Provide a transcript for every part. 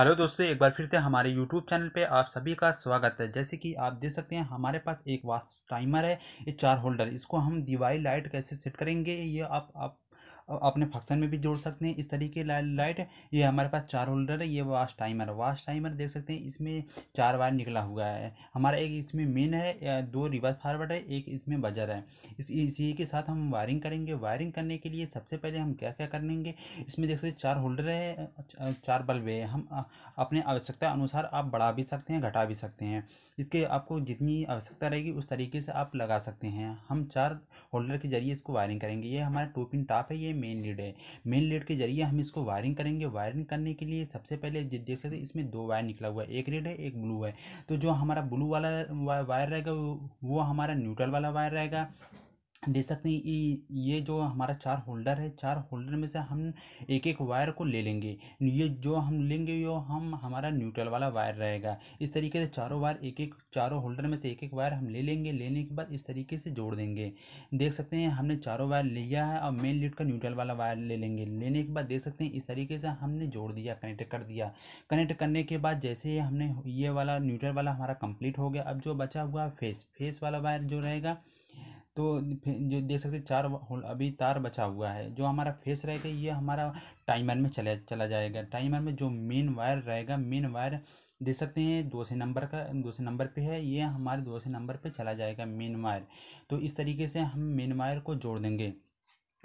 hello दोस्तों एक बार फिर से हमारे यूट्यूब चैनल पे आप सभी का स्वागत है जैसे कि आप देख सकते हैं हमारे पास एक वास्ट टाइमर है ये चार होल्डर इसको हम दिवाली लाइट कैसे सेट करेंगे ये आप आप अपने फंक्शन में भी जोड़ सकते हैं इस तरीके लाइट ये हमारे पास चार होल्डर है ये वाश टाइमर वाश टाइमर देख सकते हैं इसमें चार वायर निकला हुआ है हमारा एक इसमें मेन है दो रिवर्स फारवर्ड है एक इसमें बजर है इस इसी के साथ हम वायरिंग करेंगे वायरिंग करने के लिए सबसे पहले हम क्या क्या करेंगे इसमें देख सकते चार होल्डर है चार बल्ब है हम अपने आवश्यकता अनुसार आप बढ़ा भी सकते हैं घटा भी सकते हैं इसके आपको जितनी आवश्यकता रहेगी उस तरीके से आप लगा सकते हैं हम चार होल्डर के जरिए इसको वायरिंग करेंगे ये हमारा टू पिन टॉप है ये मेन लीड है मेन लीड के जरिए हम इसको वायरिंग करेंगे वायरिंग करने के लिए सबसे पहले देख सकते इसमें दो वायर निकला हुआ है एक रेड है एक ब्लू है तो जो हमारा ब्लू वाला वायर रहेगा वो हमारा न्यूट्रल वाला वायर रहेगा देख सकते हैं ये जो हमारा चार होल्डर है चार होल्डर में से हम एक एक वायर को ले लेंगे ये जो हम लेंगे ये हम हमारा न्यूट्रल वाला वायर रहेगा इस तरीके से चारों वायर एक एक चारों होल्डर में से एक एक वायर हम ले लेंगे लेने के बाद इस तरीके से जोड़ देंगे देख सकते हैं हमने चारों वायर लिया है और मेन लीड का न्यूट्रल वाला वायर ले लेंगे लेने के बाद देख सकते हैं इस तरीके से हमने जोड़ दिया कनेक्ट कर दिया कनेक्ट करने के बाद जैसे ही हमने ये वाला न्यूट्रल वाला हमारा कंप्लीट हो गया अब जो बचा हुआ फेस फेस वाला वायर जो रहेगा तो जो देख सकते चार अभी तार बचा हुआ है जो हमारा फेस रहेगा ये हमारा टाइमर में चला चला जाएगा टाइमर में जो मेन वायर रहेगा मेन वायर देख सकते हैं दूसरे नंबर का दूसरे नंबर पे है ये हमारे दूसरे नंबर पे चला जाएगा मेन वायर तो इस तरीके से हम मेन वायर को जोड़ देंगे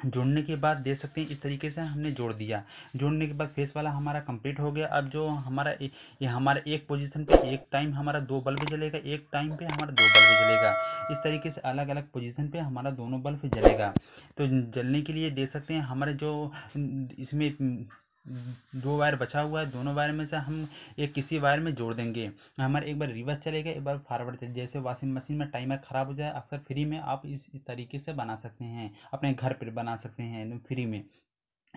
जोड़ने के बाद देख सकते हैं इस तरीके से हमने जोड़ दिया जोड़ने के बाद फेस वाला हमारा कंप्लीट हो गया अब जो हमारा ये हमारा एक पोजीशन पे एक टाइम हमारा दो बल्ब जलेगा एक टाइम पे हमारा दो बल्ब जलेगा इस तरीके से अलग अलग पोजीशन पे हमारा दोनों बल्ब जलेगा तो जलने के लिए देख सकते हैं हमारे जो इसमें दो वायर बचा हुआ है दोनों वायर में से हम एक किसी वायर में जोड़ देंगे हमारे एक बार रिवर्स चलेगा एक बार फॉरवर्ड चलेगा जैसे वॉशिंग मशीन में टाइमर ख़राब हो जाए अक्सर फ्री में आप इस इस तरीके से बना सकते हैं अपने घर पर बना सकते हैं फ्री में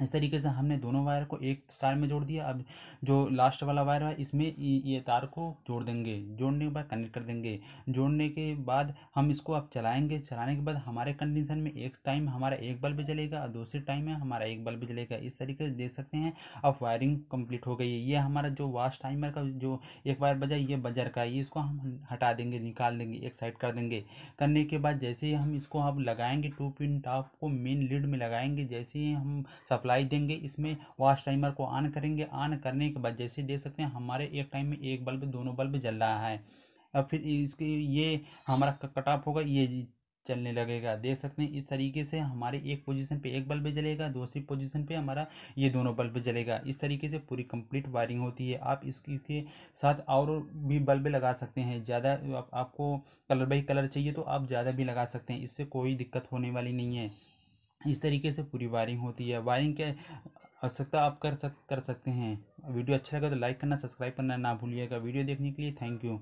इस तरीके से हमने दोनों वायर को एक तार में जोड़ दिया अब जो लास्ट वाला वायर है इसमें ये तार को जोड़ देंगे जोड़ने के बाद कनेक्ट कर देंगे जोड़ने के बाद हम इसको अब चलाएंगे चलाने के बाद हमारे कंडीशन में एक टाइम हमारा एक बल्ब जलेगा और दूसरे टाइम में हमारा एक बल्ब जलेगा इस तरीके से देख सकते हैं अब वायरिंग कम्प्लीट हो गई है ये हमारा जो वाश टाइमर का जो एक वायर बजा ये बजर का ये इसको हम हटा देंगे निकाल देंगे एक साइड कर देंगे करने के बाद जैसे ही हम इसको अब लगाएंगे टू पिन टॉप को मेन लीड में लगाएंगे जैसे ही हम सप्लाई अप्लाई देंगे इसमें वाश टाइमर को ऑन करेंगे ऑन करने के बाद जैसे देख सकते हैं हमारे एक टाइम में एक बल्ब दोनों बल्ब जल रहा है और फिर इसके ये हमारा कट ऑफ होगा ये चलने लगेगा देख सकते हैं इस तरीके से हमारे एक पोजीशन पे एक बल्ब जलेगा दूसरी पोजीशन पे हमारा ये दोनों बल्ब जलेगा इस तरीके से पूरी कंप्लीट वायरिंग होती है आप इसके साथ और भी बल्ब लगा सकते हैं ज़्यादा आप, आपको कलर बाई कलर चाहिए तो आप ज़्यादा भी लगा सकते हैं इससे कोई दिक्कत होने वाली नहीं है इस तरीके से पूरी वायरिंग होती है वायरिंग के आवश्यकता आप कर सक कर सकते हैं वीडियो अच्छा लगा तो लाइक करना सब्सक्राइब करना ना भूलिएगा वीडियो देखने के लिए थैंक यू